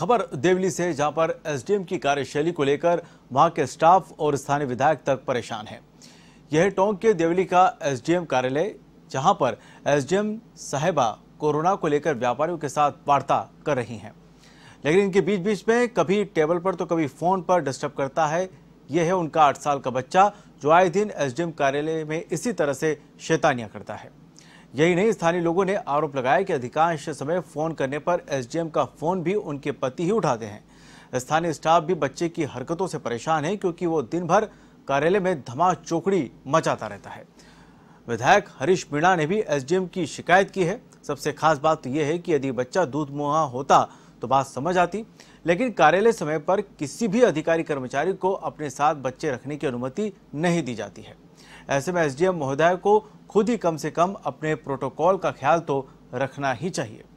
खबर देवली से जहां पर एसडीएम की कार्यशैली को लेकर वहां के स्टाफ और स्थानीय विधायक तक परेशान हैं यह टोंक के देवली का एसडीएम कार्यालय जहां पर एसडीएम साहेबा कोरोना को लेकर व्यापारियों के साथ वार्ता कर रही हैं लेकिन इनके बीच बीच में कभी टेबल पर तो कभी फोन पर डिस्टर्ब करता है यह है उनका आठ साल का बच्चा जो आए दिन एस कार्यालय में इसी तरह से शैतानियां करता है यही नहीं स्थानीय लोगों ने आरोप लगाया कि अधिकांश समय फोन करने पर एसडीएम का फोन भी उनके पति ही उठाते हैं स्थानीय स्टाफ भी बच्चे की हरकतों से परेशान है क्योंकि वो दिन भर कार्यालय में धमा चौकड़ी मचाता रहता है विधायक हरीश मीणा ने भी एसडीएम की शिकायत की है सबसे खास बात तो यह है कि यदि बच्चा दूध मुहा होता तो बात समझ आती लेकिन कार्यालय समय पर किसी भी अधिकारी कर्मचारी को अपने साथ बच्चे रखने की अनुमति नहीं दी जाती है ऐसे में एसडीएम महोदय को खुद ही कम से कम अपने प्रोटोकॉल का ख्याल तो रखना ही चाहिए